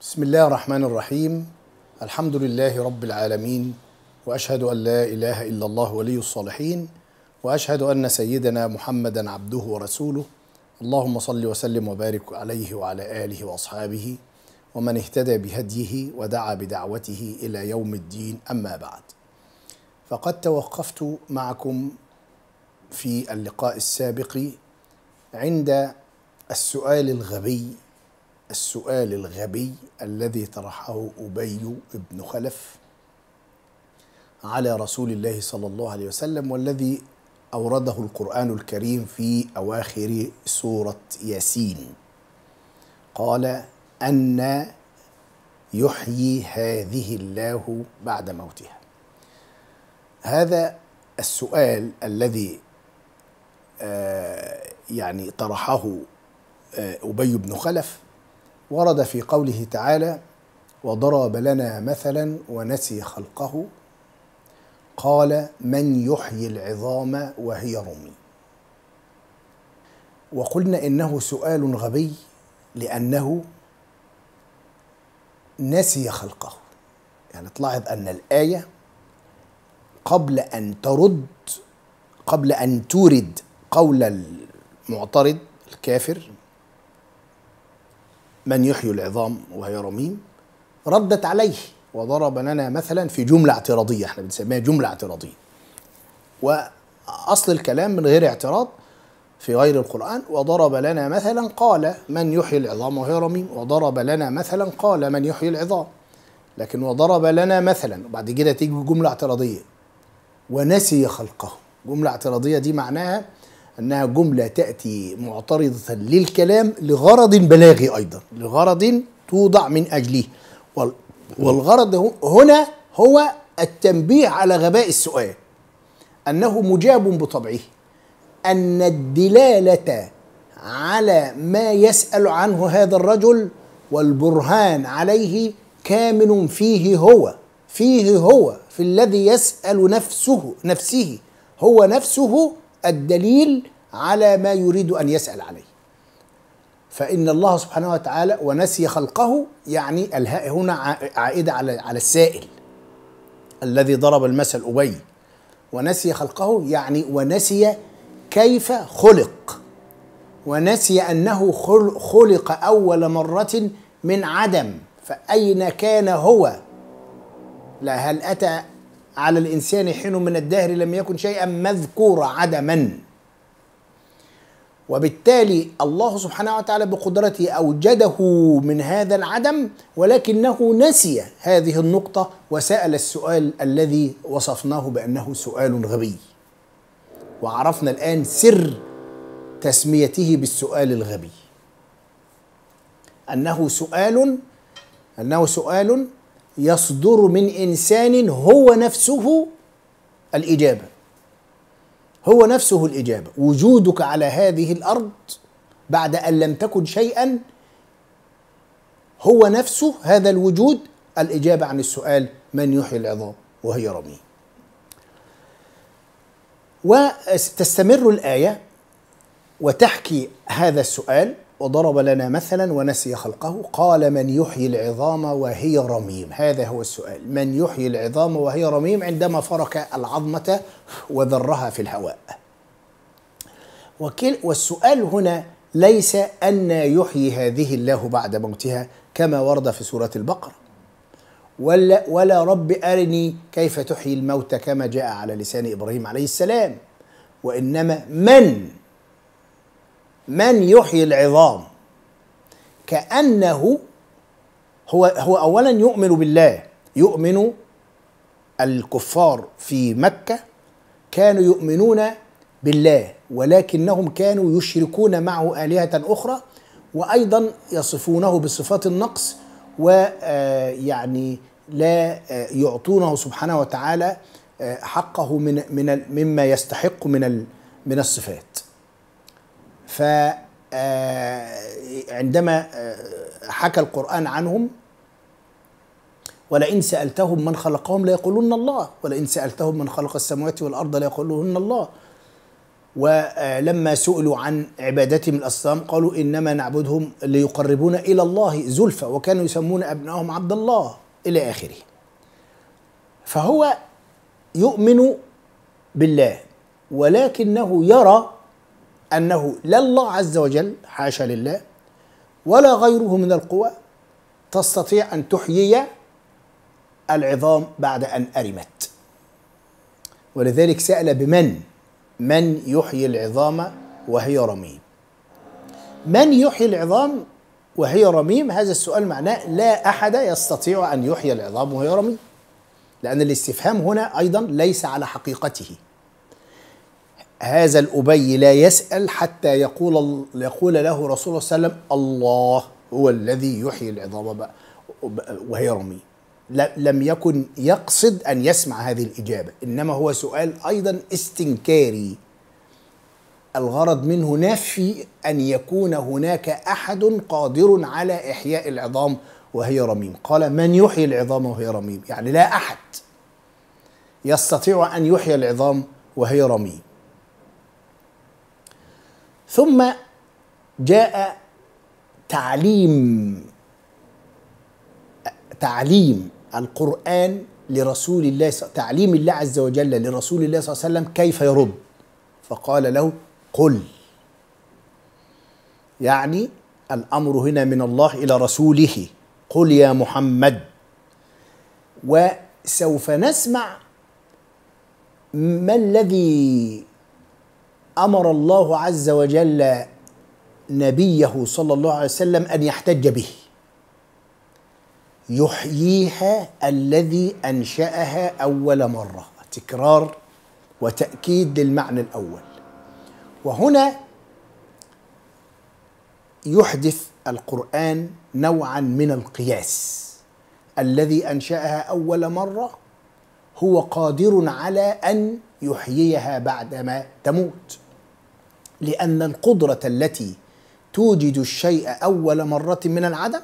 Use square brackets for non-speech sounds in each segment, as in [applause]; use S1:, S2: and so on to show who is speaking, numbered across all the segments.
S1: بسم الله الرحمن الرحيم الحمد لله رب العالمين واشهد ان لا اله الا الله ولي الصالحين واشهد ان سيدنا محمدا عبده ورسوله اللهم صل وسلم وبارك عليه وعلى اله واصحابه ومن اهتدى بهديه ودعا بدعوته الى يوم الدين اما بعد فقد توقفت معكم في اللقاء السابق عند السؤال الغبي السؤال الغبي الذي طرحه أبي بن خلف على رسول الله صلى الله عليه وسلم والذي أورده القرآن الكريم في أواخر سورة ياسين قال أن يحيي هذه الله بعد موتها هذا السؤال الذي آه، يعني طرحه آه، أبي بن خلف ورد في قوله تعالى وضرب لنا مثلا ونسي خلقه قال من يحيي العظام وهي رمي وقلنا انه سؤال غبي لانه نسي خلقه يعني تلاحظ ان الايه قبل ان ترد قبل ان تورد قول المعترض الكافر من يحيي العظام وهي رميم ردت عليه وضرب لنا مثلا في جملة اعتراضية احنا بنسميها جملة اعتراضية وأصل الكلام من غير اعتراض في غير القرآن وضرب لنا مثلا قال من يحيي العظام وهي رميم وضرب لنا مثلا قال من يحيي العظام لكن وضرب لنا مثلا وبعد كده تيجي جملة اعتراضية ونسي خلقه جملة اعتراضية دي معناها انها جمله تاتي معترضه للكلام لغرض بلاغي ايضا لغرض توضع من اجله والغرض هنا هو التنبيه على غباء السؤال انه مجاب بطبعه ان الدلاله على ما يسال عنه هذا الرجل والبرهان عليه كامن فيه هو فيه هو في الذي يسال نفسه نفسه هو نفسه الدليل على ما يريد ان يسال عليه فان الله سبحانه وتعالى ونسي خلقه يعني الهاء هنا عائده على على السائل الذي ضرب المثل ابي ونسي خلقه يعني ونسي كيف خلق ونسي انه خلق اول مره من عدم فاين كان هو لا هل اتى على الإنسان حين من الدهر لم يكن شيئا مذكورا عدما وبالتالي الله سبحانه وتعالى بقدرته أوجده من هذا العدم ولكنه نسي هذه النقطة وسأل السؤال الذي وصفناه بأنه سؤال غبي وعرفنا الآن سر تسميته بالسؤال الغبي أنه سؤال أنه سؤال يصدر من انسان هو نفسه الاجابه هو نفسه الاجابه وجودك على هذه الارض بعد ان لم تكن شيئا هو نفسه هذا الوجود الاجابه عن السؤال من يحيي العظام وهي رمي وتستمر الايه وتحكي هذا السؤال وضرب لنا مثلا ونسي خلقه قال من يحيي العظام وهي رميم هذا هو السؤال من يحيي العظام وهي رميم عندما فرك العظمة وذرها في الهواء وكل والسؤال هنا ليس أن يحيي هذه الله بعد موتها كما ورد في سورة البقرة ولا, ولا رب أرني كيف تحيي الموت كما جاء على لسان إبراهيم عليه السلام وإنما من من يحيي العظام كأنه هو هو أولا يؤمن بالله يؤمن الكفار في مكة كانوا يؤمنون بالله ولكنهم كانوا يشركون معه آلهة أخرى وأيضا يصفونه بصفات النقص ويعني آه، لا آه، يعطونه سبحانه وتعالى آه، حقه من من مما يستحق من من الصفات ف آه، عندما آه، حكى القرآن عنهم ولئن سألتهم من خلقهم ليقولون الله ولئن سألتهم من خلق السماوات والأرض ليقولون الله ولما سئلوا عن عبادتهم الأصنام قالوا إنما نعبدهم ليقربونا إلى الله زلفى وكانوا يسمون أبنائهم عبد الله إلى آخره فهو يؤمن بالله ولكنه يرى أنه لا الله عز وجل حاشا لله ولا غيره من القوى تستطيع أن تحيي العظام بعد أن أرمت ولذلك سأل بمن من يحيي العظام وهي رميم من يحيي العظام وهي رميم هذا السؤال معناه لا أحد يستطيع أن يحيي العظام وهي رميم لأن الاستفهام هنا أيضا ليس على حقيقته هذا الأبي لا يسأل حتى يقول يقول له رسول الله صلى الله عليه وسلم الله هو الذي يحيي العظام وهي رميم لم يكن يقصد أن يسمع هذه الإجابة إنما هو سؤال أيضا استنكاري الغرض منه نفي أن يكون هناك أحد قادر على إحياء العظام وهي رميم قال من يحيي العظام وهي رميم يعني لا أحد يستطيع أن يحيي العظام وهي رميم ثم جاء تعليم تعليم القرآن لرسول الله تعليم الله عز وجل لرسول الله صلى الله عليه وسلم كيف يرد فقال له قل يعني الأمر هنا من الله إلى رسوله قل يا محمد وسوف نسمع ما الذي امر الله عز وجل نبيه صلى الله عليه وسلم ان يحتج به يحييها الذي انشاها اول مره تكرار وتاكيد للمعنى الاول وهنا يحدث القران نوعا من القياس الذي انشاها اول مره هو قادر على ان يحييها بعدما تموت لأن القدرة التي توجد الشيء أول مرة من العدم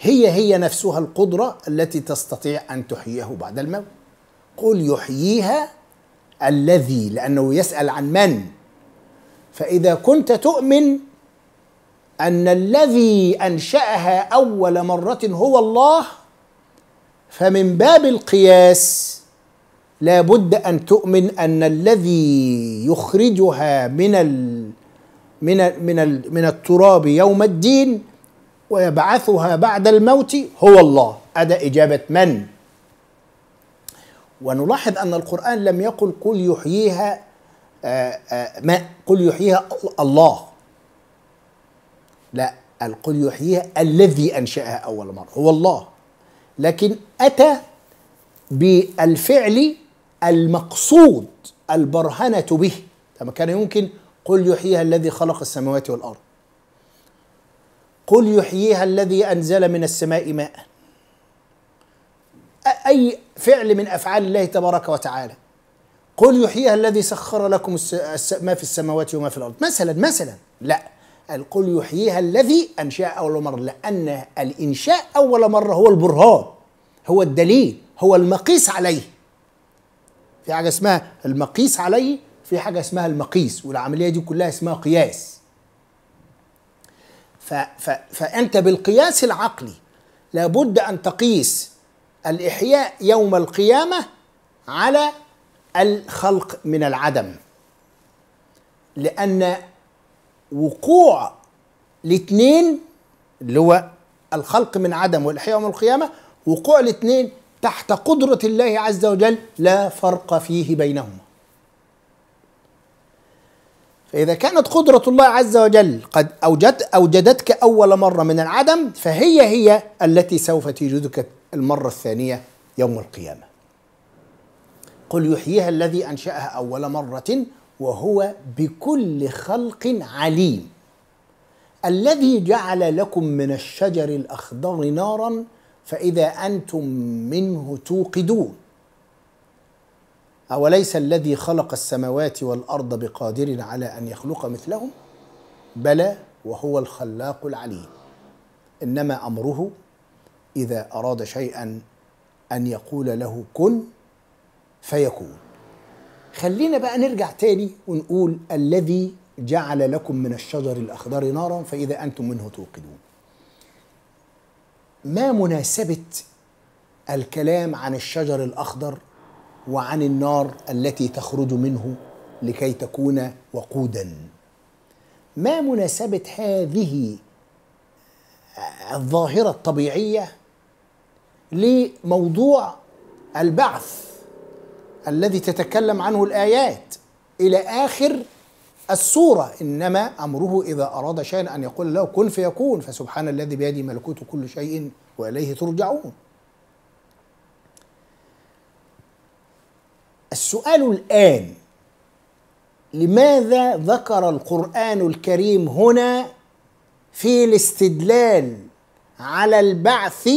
S1: هي هي نفسها القدرة التي تستطيع أن تحييه بعد الموت قل يحييها الذي لأنه يسأل عن من فإذا كنت تؤمن أن الذي أنشأها أول مرة هو الله فمن باب القياس لابد ان تؤمن ان الذي يخرجها من ال من ال من ال من التراب يوم الدين ويبعثها بعد الموت هو الله أدى إجابة من ونلاحظ أن القرآن لم يقل قل يحييها آه، آه، ما قل يحييها الله لا القل يحييها الذي أنشأها أول مرة هو الله لكن أتى بالفعل المقصود البرهنة به كما كان يمكن قل يحييها الذي خلق السماوات والأرض قل يحييها الذي أنزل من السماء ماء أي فعل من أفعال الله تبارك وتعالى قل يحييها الذي سخر لكم ما في السماوات وما في الأرض مثلا مثلا لا قل يحييها الذي أنشاء أول مرة لأن الإنشاء أول مرة هو البرهان هو الدليل هو المقيس عليه في حاجه اسمها المقيس عليه في حاجه اسمها المقيس والعمليه دي كلها اسمها قياس ف ف فانت بالقياس العقلي لابد ان تقيس الاحياء يوم القيامه على الخلق من العدم لان وقوع الاثنين اللي هو الخلق من عدم والاحياء يوم القيامه وقوع الاثنين تحت قدرة الله عز وجل لا فرق فيه بينهما فإذا كانت قدرة الله عز وجل قد أوجد أوجدتك أول مرة من العدم فهي هي التي سوف تجدك المرة الثانية يوم القيامة قل يحييها الذي أنشأها أول مرة وهو بكل خلق عليم الذي جعل لكم من الشجر الأخضر نارا فإذا أنتم منه توقدون أوليس الذي خلق السماوات والأرض بقادر على أن يخلق مثلهم بلى وهو الخلاق العليم إنما أمره إذا أراد شيئا أن يقول له كن فيكون خلينا بقى نرجع تاني ونقول الذي جعل لكم من الشجر الأخضر نارا فإذا أنتم منه توقدون ما مناسبة الكلام عن الشجر الأخضر وعن النار التي تخرج منه لكي تكون وقودا ما مناسبة هذه الظاهرة الطبيعية لموضوع البعث الذي تتكلم عنه الآيات إلى آخر الصورة إنما أمره إذا أراد شيئا أن يقول له كن فيكون فسبحان الذي بيده ملكوت كل شيء وإليه ترجعون السؤال الآن لماذا ذكر القرآن الكريم هنا في الاستدلال على البعث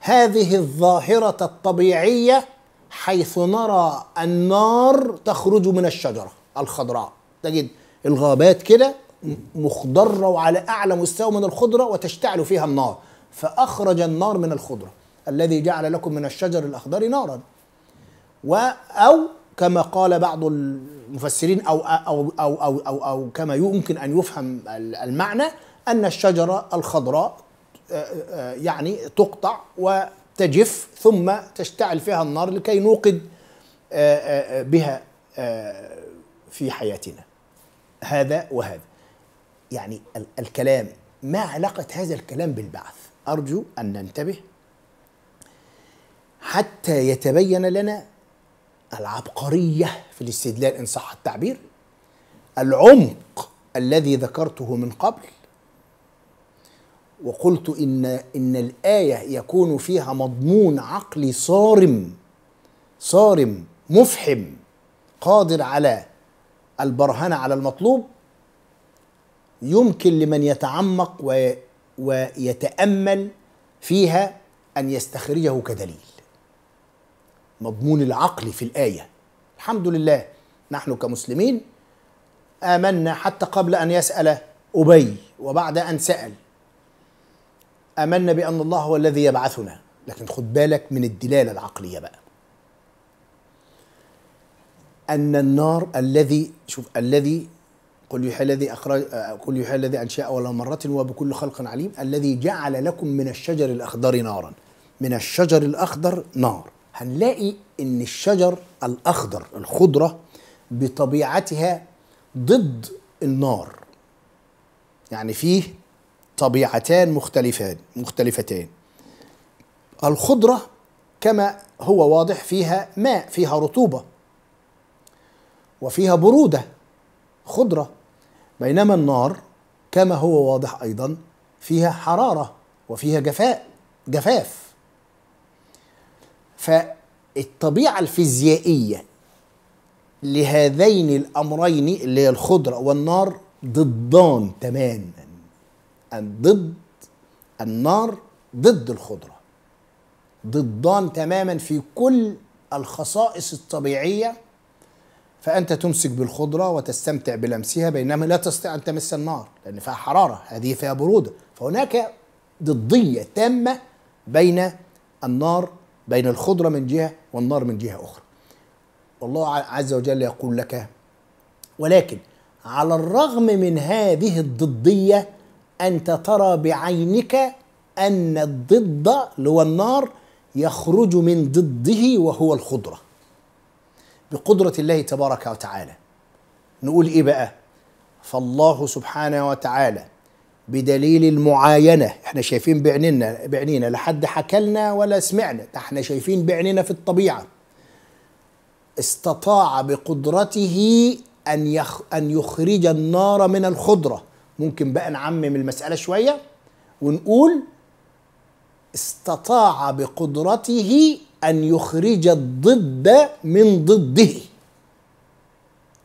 S1: هذه الظاهرة الطبيعية حيث نرى النار تخرج من الشجره الخضراء تجد الغابات كده مخضرة وعلى أعلى مستوى من الخضرة وتشتعل فيها النار فأخرج النار من الخضرة الذي جعل لكم من الشجر الأخضر نارا و أو كما قال بعض المفسرين أو أو أو أو, أو, أو كما يمكن أن يفهم المعنى أن الشجرة الخضراء آه، آه، يعني تقطع وتجف ثم تشتعل فيها النار لكي نوقد آه، بها في حياتنا هذا وهذا يعني ال الكلام ما علاقة هذا الكلام بالبعث أرجو أن ننتبه حتى يتبين لنا العبقرية في الاستدلال إن صح التعبير العمق الذي ذكرته من قبل وقلت إن إن الآية يكون فيها مضمون عقلي صارم صارم مفحم قادر على البرهنه على المطلوب يمكن لمن يتعمق و ويتامل فيها ان يستخرجه كدليل مضمون العقل في الايه الحمد لله نحن كمسلمين امنا حتى قبل ان يسال ابي وبعد ان سال امنا بان الله هو الذي يبعثنا لكن خد بالك من الدلاله العقليه بقى أن النار الذي شوف الذي قل يحيي الذي أخرج قل يحيي الذي أنشأ أول مرة وبكل خلق عليم الذي جعل لكم من الشجر الأخضر نارا من الشجر الأخضر نار هنلاقي إن الشجر الأخضر الخضرة بطبيعتها ضد النار يعني فيه طبيعتان مختلفان مختلفتان الخضرة كما هو واضح فيها ماء فيها رطوبة وفيها برودة خضرة بينما النار كما هو واضح أيضا فيها حرارة وفيها جفاء جفاف فالطبيعة الفيزيائية لهذين الأمرين اللي هي الخضرة والنار ضدان تماما ضد النار ضد الخضرة ضدان تماما في كل الخصائص الطبيعيه فأنت تمسك بالخضرة وتستمتع بلمسها بينما لا تستطيع أن تمس النار لأن فيها حرارة هذه فيها برودة فهناك ضدية تامة بين النار بين الخضرة من جهة والنار من جهة أخرى والله عز وجل يقول لك ولكن على الرغم من هذه الضدية أنت ترى بعينك أن الضد اللي هو النار يخرج من ضده وهو الخضره بقدرة الله تبارك وتعالى نقول إيه بقى فالله سبحانه وتعالى بدليل المعاينة احنا شايفين بعنينا, بعنينا لحد حكلنا ولا سمعنا ده احنا شايفين بعنينا في الطبيعة استطاع بقدرته أن, يخ أن يخرج النار من الخضرة ممكن بقى نعمم المسألة شوية ونقول استطاع بقدرته أن يخرج الضد من ضده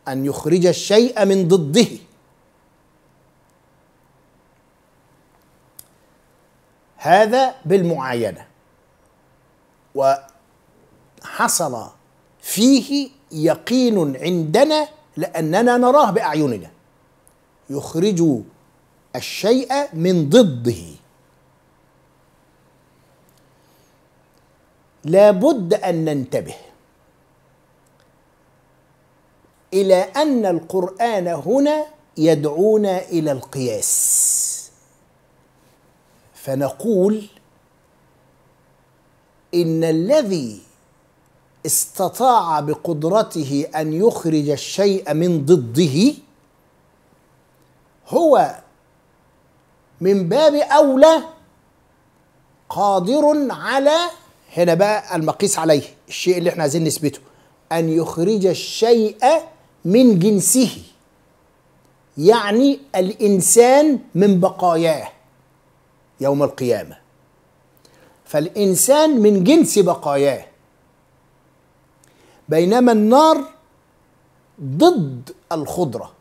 S1: أن يخرج الشيء من ضده هذا بالمعاينة وحصل فيه يقين عندنا لأننا نراه بأعيننا يخرج الشيء من ضده لابد ان ننتبه الى ان القران هنا يدعونا الى القياس فنقول ان الذي استطاع بقدرته ان يخرج الشيء من ضده هو من باب اولى قادر على هنا بقى المقيس عليه الشيء اللي احنا عايزين نثبته ان يخرج الشيء من جنسه يعني الانسان من بقاياه يوم القيامه فالانسان من جنس بقاياه بينما النار ضد الخضره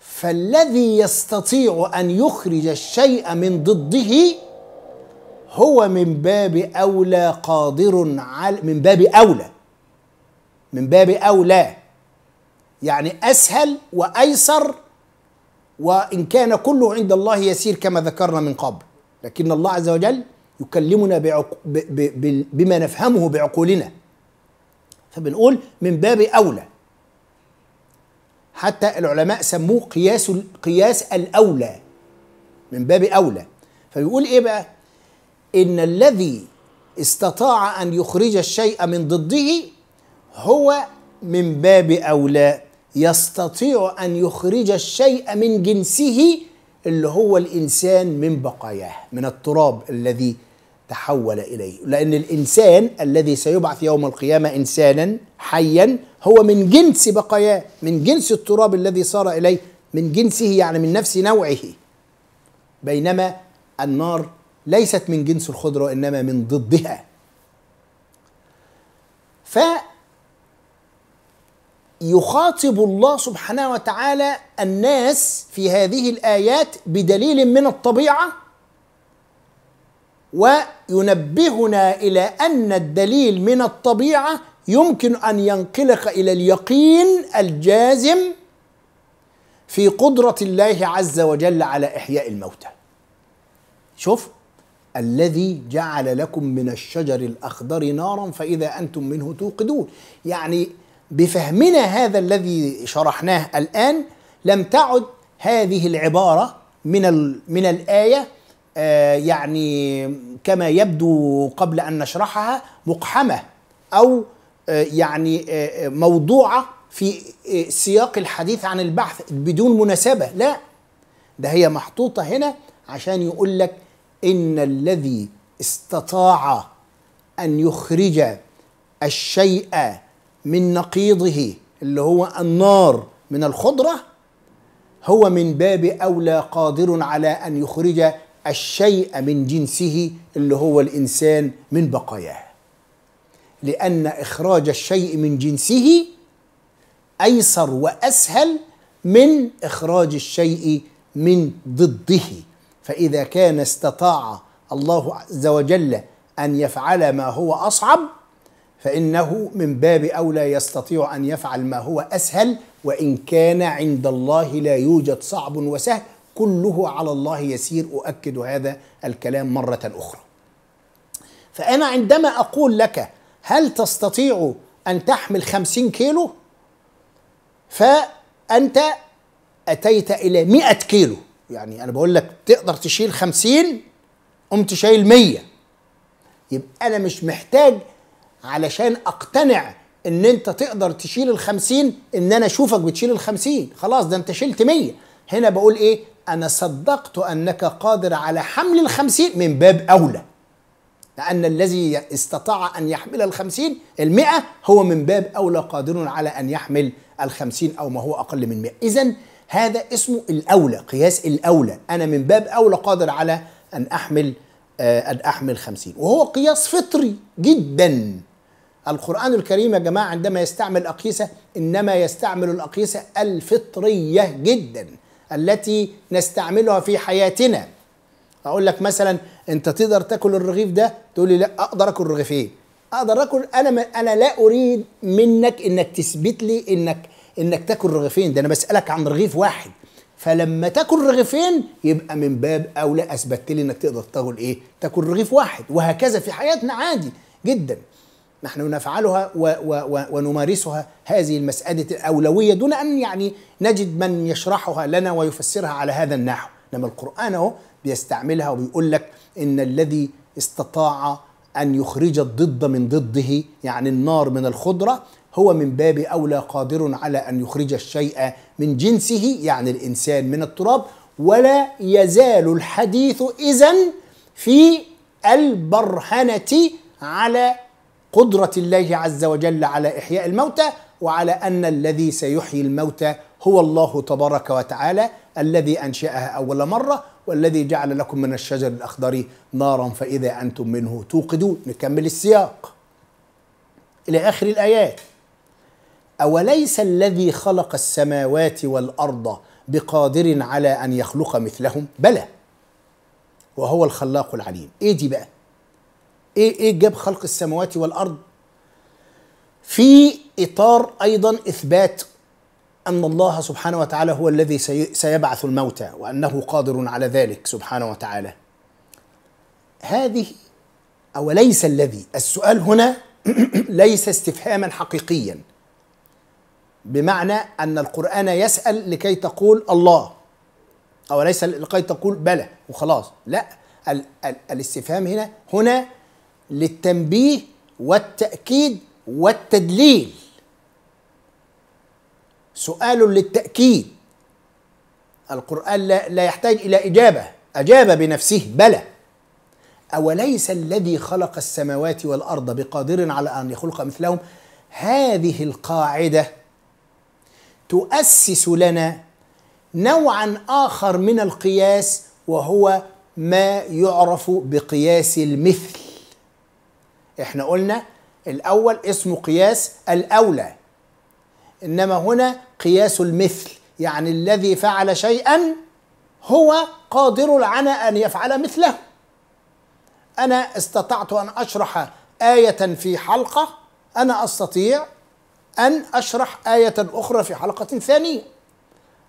S1: فالذي يستطيع ان يخرج الشيء من ضده هو من باب اولى قادر على من باب اولى من باب اولى يعني اسهل وايسر وان كان كله عند الله يسير كما ذكرنا من قبل لكن الله عز وجل يكلمنا بعق... ب... ب... ب... بما نفهمه بعقولنا فبنقول من باب اولى حتى العلماء سموه قياس قياس الاولى من باب اولى فبيقول ايه بقى ان الذي استطاع ان يخرج الشيء من ضده هو من باب اولى يستطيع ان يخرج الشيء من جنسه اللي هو الانسان من بقاياه من التراب الذي تحول اليه لان الانسان الذي سيبعث يوم القيامه انسانا حيا هو من جنس بقاياه من جنس التراب الذي صار اليه من جنسه يعني من نفس نوعه بينما النار ليست من جنس الخضرة إنما من ضدها ف يخاطب الله سبحانه وتعالى الناس في هذه الآيات بدليل من الطبيعة وينبهنا إلى أن الدليل من الطبيعة يمكن أن ينقلق إلى اليقين الجازم في قدرة الله عز وجل على إحياء الموتى شوف الذي جعل لكم من الشجر الاخضر نارا فاذا انتم منه توقدون يعني بفهمنا هذا الذي شرحناه الان لم تعد هذه العباره من من الايه آه يعني كما يبدو قبل ان نشرحها مقحمه او آه يعني آه, آه، موضوعه في آه، سياق الحديث عن البحث بدون مناسبه لا ده هي محطوطه هنا عشان يقول لك ان الذي استطاع ان يخرج الشيء من نقيضه اللي هو النار من الخضره هو من باب اولى قادر على ان يخرج الشيء من جنسه اللي هو الانسان من بقاياه لان اخراج الشيء من جنسه ايسر واسهل من اخراج الشيء من ضده فإذا كان استطاع الله عز وجل أن يفعل ما هو أصعب فإنه من باب أولى يستطيع أن يفعل ما هو أسهل وإن كان عند الله لا يوجد صعب وسهل كله على الله يسير أؤكد هذا الكلام مرة أخرى فأنا عندما أقول لك هل تستطيع أن تحمل خمسين كيلو فأنت أتيت إلى مئة كيلو يعني انا بقول لك تقدر تشيل 50 قمت شايل 100 يبقى انا مش محتاج علشان اقتنع ان انت تقدر تشيل ال 50 ان انا اشوفك بتشيل ال 50 خلاص ده انت شلت 100 هنا بقول ايه انا صدقت انك قادر على حمل ال 50 من باب اولى لأن الذي استطاع أن يحمل الخمسين المئة هو من باب أولى قادر على أن يحمل الخمسين أو ما هو أقل من مئة إذا هذا اسمه الاولى قياس الاولى انا من باب اولى قادر على ان احمل آه، ان احمل 50 وهو قياس فطري جدا القران الكريم يا جماعه عندما يستعمل اقيسه انما يستعمل الاقيسه الفطريه جدا التي نستعملها في حياتنا اقول لك مثلا انت تقدر تاكل الرغيف ده تقول لي لا اقدر اكل رغيفين إيه؟ اقدر اكل انا انا لا اريد منك انك تثبت لي انك انك تاكل رغيفين ده انا بسالك عن رغيف واحد فلما تاكل رغيفين يبقى من باب اولى اثبتت لي انك تقدر تاكل ايه تاكل رغيف واحد وهكذا في حياتنا عادي جدا نحن نفعلها و و و ونمارسها هذه المسألة الأولوية دون أن يعني نجد من يشرحها لنا ويفسرها على هذا النحو إنما القرآن أهو بيستعملها وبيقول لك إن الذي استطاع أن يخرج الضد من ضده يعني النار من الخضرة هو من باب أولى قادر على أن يخرج الشيء من جنسه يعني الإنسان من التراب ولا يزال الحديث إذا في البرهنة على قدرة الله عز وجل على إحياء الموتى وعلى أن الذي سيحيي الموتى هو الله تبارك وتعالى الذي أنشأها أول مرة والذي جعل لكم من الشجر الأخضر نارا فإذا أنتم منه توقدون نكمل السياق إلى آخر الآيات اوليس الذي خلق السماوات والارض بقادر على ان يخلق مثلهم بلى وهو الخلاق العليم ايه دي بقى ايه ايه جاب خلق السماوات والارض في اطار ايضا اثبات ان الله سبحانه وتعالى هو الذي سيبعث الموتى وانه قادر على ذلك سبحانه وتعالى هذه اوليس الذي السؤال هنا [clears throat] ليس استفهاما حقيقيا بمعنى أن القرآن يسأل لكي تقول الله أو ليس لكي تقول بلى وخلاص لا ال ال الاستفهام هنا هنا للتنبيه والتأكيد والتدليل سؤال للتأكيد القرآن لا, لا يحتاج إلى إجابة أجاب بنفسه بلى أوليس الذي خلق السماوات والأرض بقادر على أن يخلق مثلهم هذه القاعدة تؤسس لنا نوعا اخر من القياس وهو ما يعرف بقياس المثل احنا قلنا الاول اسمه قياس الاولى انما هنا قياس المثل يعني الذي فعل شيئا هو قادر على ان يفعل مثله انا استطعت ان اشرح ايه في حلقه انا استطيع أن أشرح آية أخرى في حلقة ثانية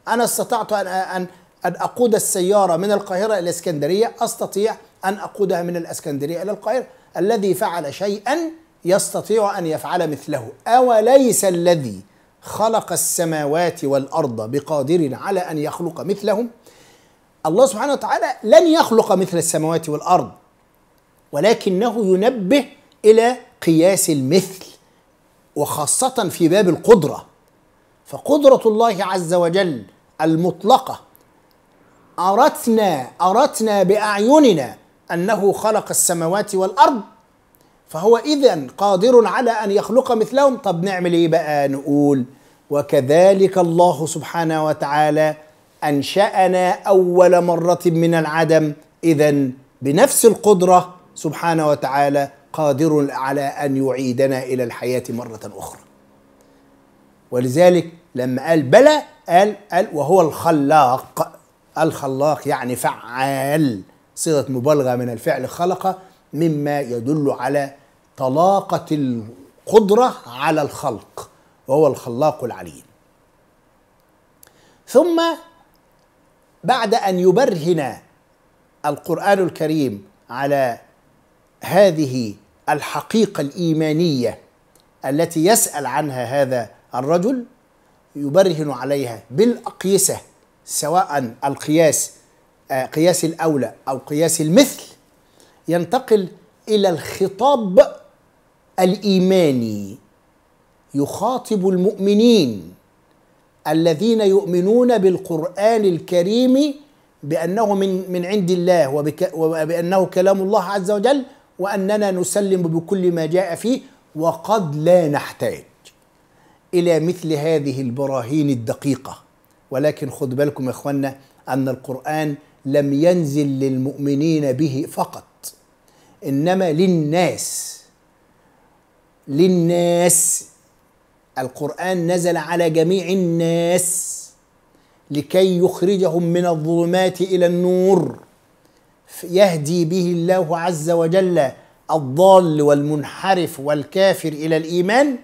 S1: أنا استطعت أن أن أن أقود السيارة من القاهرة إلى الإسكندرية أستطيع أن أقودها من الإسكندرية إلى القاهرة الذي فعل شيئا يستطيع أن يفعل مثله أوليس الذي خلق السماوات والأرض بقادر على أن يخلق مثلهم الله سبحانه وتعالى لن يخلق مثل السماوات والأرض ولكنه ينبه إلى قياس المثل وخاصة في باب القدرة فقدرة الله عز وجل المطلقة أردنا أردنا بأعيننا أنه خلق السماوات والأرض فهو إذا قادر على أن يخلق مثلهم طب نعمل إيه بقى نقول وكذلك الله سبحانه وتعالى أنشأنا أول مرة من العدم إذا بنفس القدرة سبحانه وتعالى قادر على ان يعيدنا الى الحياه مره اخرى ولذلك لما قال بلى قال قال وهو الخلاق الخلاق يعني فعال صيغه مبالغه من الفعل خلق مما يدل على طلاقه القدره على الخلق وهو الخلاق العليم ثم بعد ان يبرهن القران الكريم على هذه الحقيقه الايمانيه التي يسال عنها هذا الرجل يبرهن عليها بالاقيسه سواء القياس آه، قياس الاولى او قياس المثل ينتقل الى الخطاب الايماني يخاطب المؤمنين الذين يؤمنون بالقران الكريم بانه من من عند الله وبانه كلام الله عز وجل واننا نسلم بكل ما جاء فيه وقد لا نحتاج الى مثل هذه البراهين الدقيقه ولكن خد بالكم يا اخوانا ان القران لم ينزل للمؤمنين به فقط انما للناس للناس القران نزل على جميع الناس لكي يخرجهم من الظلمات الى النور يهدي به الله عز وجل الضال والمنحرف والكافر الى الايمان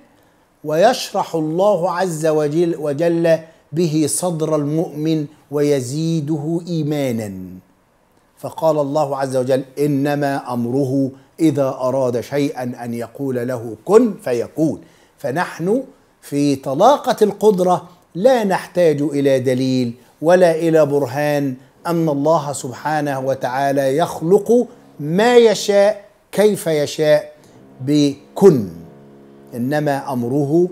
S1: ويشرح الله عز وجل, وجل به صدر المؤمن ويزيده ايمانا فقال الله عز وجل انما امره اذا اراد شيئا ان يقول له كن فيكون فنحن في طلاقه القدره لا نحتاج الى دليل ولا الى برهان ان الله سبحانه وتعالى يخلق ما يشاء كيف يشاء بكن انما امره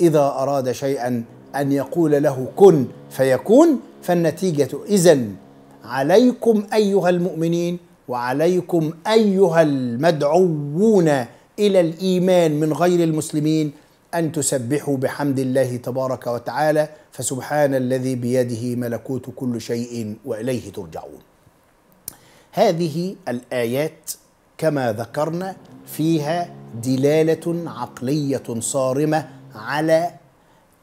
S1: اذا اراد شيئا ان يقول له كن فيكون فالنتيجه اذا عليكم ايها المؤمنين وعليكم ايها المدعوون الى الايمان من غير المسلمين أن تسبحوا بحمد الله تبارك وتعالى فسبحان الذي بيده ملكوت كل شيء وإليه ترجعون هذه الآيات كما ذكرنا فيها دلالة عقلية صارمة على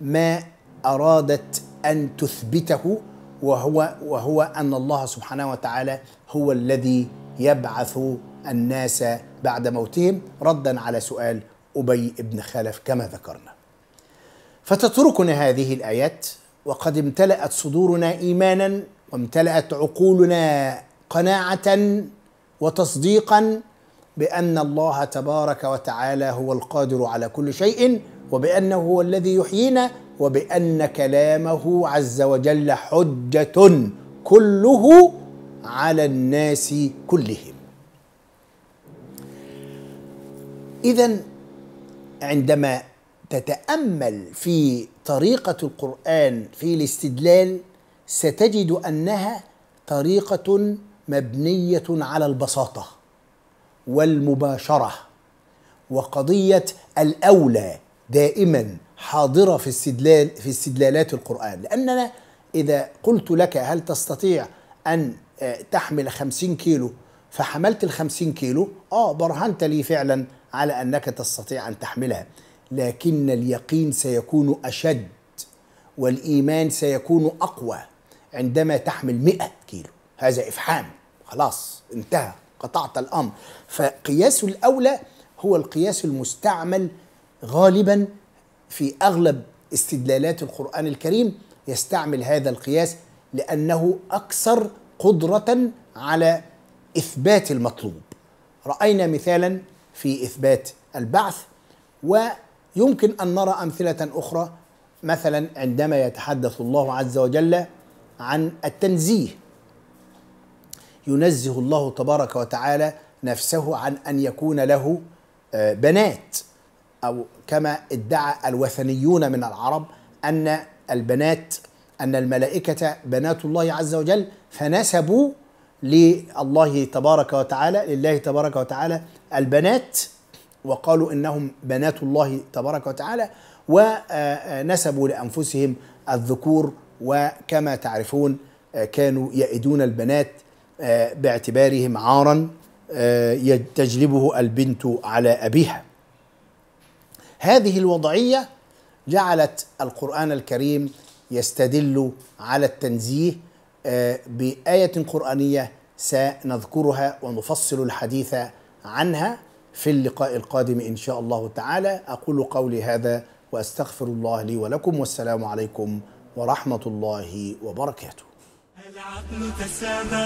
S1: ما أرادت أن تثبته وهو وهو أن الله سبحانه وتعالى هو الذي يبعث الناس بعد موتهم ردا على سؤال أبي بن خلف كما ذكرنا فتتركنا هذه الآيات وقد امتلأت صدورنا إيمانا وامتلأت عقولنا قناعة وتصديقا بأن الله تبارك وتعالى هو القادر على كل شيء وبأنه هو الذي يحيينا وبأن كلامه عز وجل حجة كله على الناس كلهم. إذا عندما تتامل في طريقه القران في الاستدلال ستجد انها طريقه مبنيه على البساطه والمباشره وقضيه الاولى دائما حاضره في استدلال في استدلالات القران لاننا اذا قلت لك هل تستطيع ان آه، تحمل 50 كيلو فحملت ال 50 كيلو اه برهنت لي فعلا على انك تستطيع ان تحملها لكن اليقين سيكون اشد والايمان سيكون اقوى عندما تحمل 100 كيلو هذا افحام خلاص انتهى قطعت الامر فقياس الاولى هو القياس المستعمل غالبا في اغلب استدلالات القران الكريم يستعمل هذا القياس لانه اكثر قدره على اثبات المطلوب راينا مثالا في اثبات البعث ويمكن ان نرى امثله اخرى مثلا عندما يتحدث الله عز وجل عن التنزيه ينزه الله تبارك وتعالى نفسه عن ان يكون له آه، بنات او كما ادعى الوثنيون من العرب ان البنات ان الملائكه بنات الله عز وجل فنسبوا لله تبارك وتعالى لله تبارك وتعالى البنات وقالوا انهم بنات الله تبارك وتعالى ونسبوا لانفسهم الذكور وكما تعرفون كانوا يئدون البنات باعتبارهم عارا تجلبه البنت على ابيها. هذه الوضعيه جعلت القران الكريم يستدل على التنزيه بايه قرانيه سنذكرها ونفصل الحديث عنها في اللقاء القادم ان شاء الله تعالى اقول قولي هذا واستغفر الله لي ولكم والسلام عليكم ورحمه الله وبركاته العقل تسامى